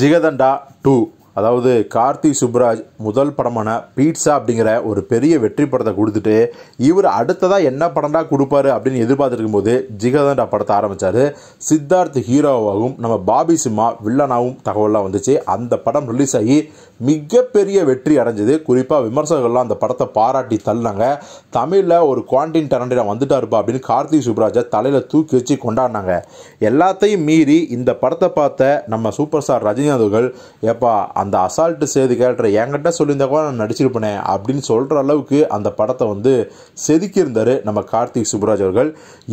జిగదండ two அதாவது கார்த்தி சுப்ராஜ் முதல் படமான பீட்ஸா அப்படிங்கிற ஒரு பெரிய வெற்றி படத்தை கொடுத்துட்டு இவர் அடுத்ததாக என்ன படம்டா கொடுப்பாரு அப்படின்னு எதிர்பார்த்துருக்கும் போது ஜிகதண்டா படத்தை ஆரம்பித்தார் சித்தார்த் ஹீரோவாகவும் நம்ம பாபி சிம்மா வில்லனாகவும் தகவலாக வந்துச்சு அந்த படம் ரிலீஸ் ஆகி மிகப்பெரிய வெற்றி அடைஞ்சது குறிப்பாக விமர்சகர்கள்லாம் அந்த படத்தை பாராட்டி தள்ளினாங்க தமிழில் ஒரு குவாண்டின் டரண்டினா வந்துட்டாருப்பா அப்படின்னு கார்த்தி சுப்ராஜை தலையில் தூக்கி வச்சு கொண்டாடினாங்க எல்லாத்தையும் மீறி இந்த படத்தை பார்த்த நம்ம சூப்பர் ஸ்டார் ரஜினிகாந்த் ஏப்பா அந்த அசால்ட்டு சேது கேரக்டர் என்கிட்ட சொல்லியிருந்தா கூட நான் நடிச்சிருப்பேனே அப்படின்னு சொல்கிற அளவுக்கு அந்த படத்தை வந்து செதுக்கியிருந்தார் நம்ம கார்த்திக் சுப்ராஜ் அவர்கள்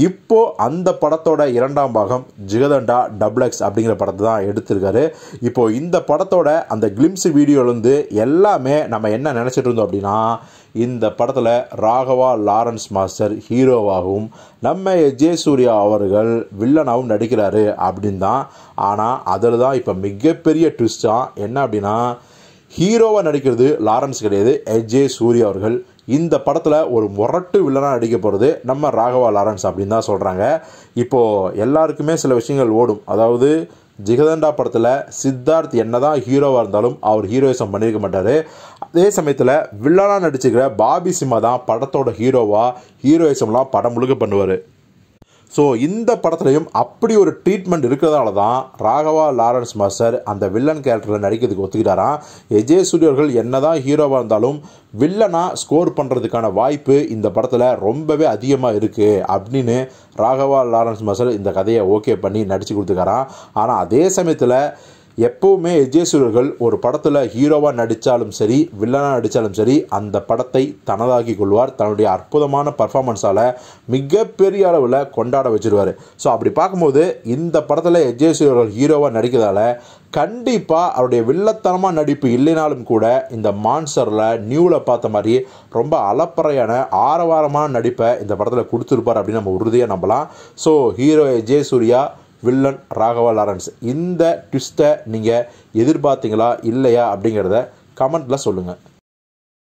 இப்போது அந்த படத்தோட இரண்டாம் பாகம் ஜிகதண்டா டபுளக்ஸ் அப்படிங்கிற படத்தை தான் எடுத்திருக்காரு இப்போது இந்த படத்தோட அந்த கிளிம்ஸ் வீடியோலேருந்து எல்லாமே நம்ம என்ன நினச்சிட்டு இருந்தோம் அப்படின்னா இந்த படத்தில் ராகவா லாரன்ஸ் மாஸ்டர் ஹீரோவாகவும் நம்ம ஜெயசூர்யா அவர்கள் வில்லனாகவும் நடிக்கிறாரு அப்படின்னு தான் ஆனால் அதில் தான் இப்போ மிகப்பெரிய ட்விஸ்டாக என்ன அப்படின்னா அப்படின்னா ஹீரோவாக நடிக்கிறது லாரன்ஸ் கிடையாது எஜே சூர்யா அவர்கள் இந்த படத்தில் ஒரு முரட்டு வில்லனாக நடிக்க போகிறது நம்ம ராகவா லாரன்ஸ் அப்படின்னு தான் சொல்கிறாங்க இப்போது எல்லாருக்குமே சில விஷயங்கள் ஓடும் அதாவது ஜிகதண்டா படத்தில் சித்தார்த் என்னதான் ஹீரோவாக இருந்தாலும் அவர் ஹீரோயிசம் பண்ணியிருக்க மாட்டார் அதே சமயத்தில் வில்லனாக நடிச்சுக்கிற பாபி சிம்மா தான் படத்தோட ஹீரோவாக ஹீரோயிசம்லாம் படம் முழுக்க பண்ணுவார் ஸோ இந்த படத்துலையும் அப்படி ஒரு ட்ரீட்மெண்ட் இருக்கிறதால தான் ராகவா லாரன்ஸ் மாஸ்டர் அந்த வில்லன் கேரக்டரில் நடிக்கிறதுக்கு ஒத்துக்கிட்டாராம் எஜே சூரியர்கள் என்னதான் ஹீரோவாக இருந்தாலும் வில்லனாக ஸ்கோர் பண்ணுறதுக்கான வாய்ப்பு இந்த படத்தில் ரொம்பவே அதிகமாக இருக்குது அப்படின்னு ராகவா லாரன்ஸ் மாஸ்டர் இந்த கதையை ஓகே பண்ணி நடித்து கொடுத்துக்காரான் ஆனால் அதே சமயத்தில் எப்போவுமே எஜேசுரர்கள் ஒரு படத்தில் ஹீரோவாக நடித்தாலும் சரி வில்லனாக நடித்தாலும் சரி அந்த படத்தை தனதாகி கொள்வார் தன்னுடைய அற்புதமான பர்ஃபாமன்ஸால் மிகப்பெரிய அளவில் கொண்டாட வச்சுருவார் ஸோ அப்படி பார்க்கும்போது இந்த படத்தில் எஜேசுரர்கள் ஹீரோவாக நடிக்கிறதால கண்டிப்பாக அவருடைய வில்லத்தனமாக நடிப்பு இல்லைனாலும் கூட இந்த மான்சரில் நியூவில் பார்த்த மாதிரி ரொம்ப அலப்பறையான ஆரவாரமான நடிப்பை இந்த படத்தில் கொடுத்துருப்பார் அப்படின்னு நம்ம உறுதியாக நம்பலாம் so hero Jayasurya villain Raghava Lawrence இந்த ட்விஸ்ட்டை நீங்கள் எதிர்பார்த்தீங்களா இல்லையா அப்படிங்கிறத கமெண்ட்டில் சொல்லுங்கள்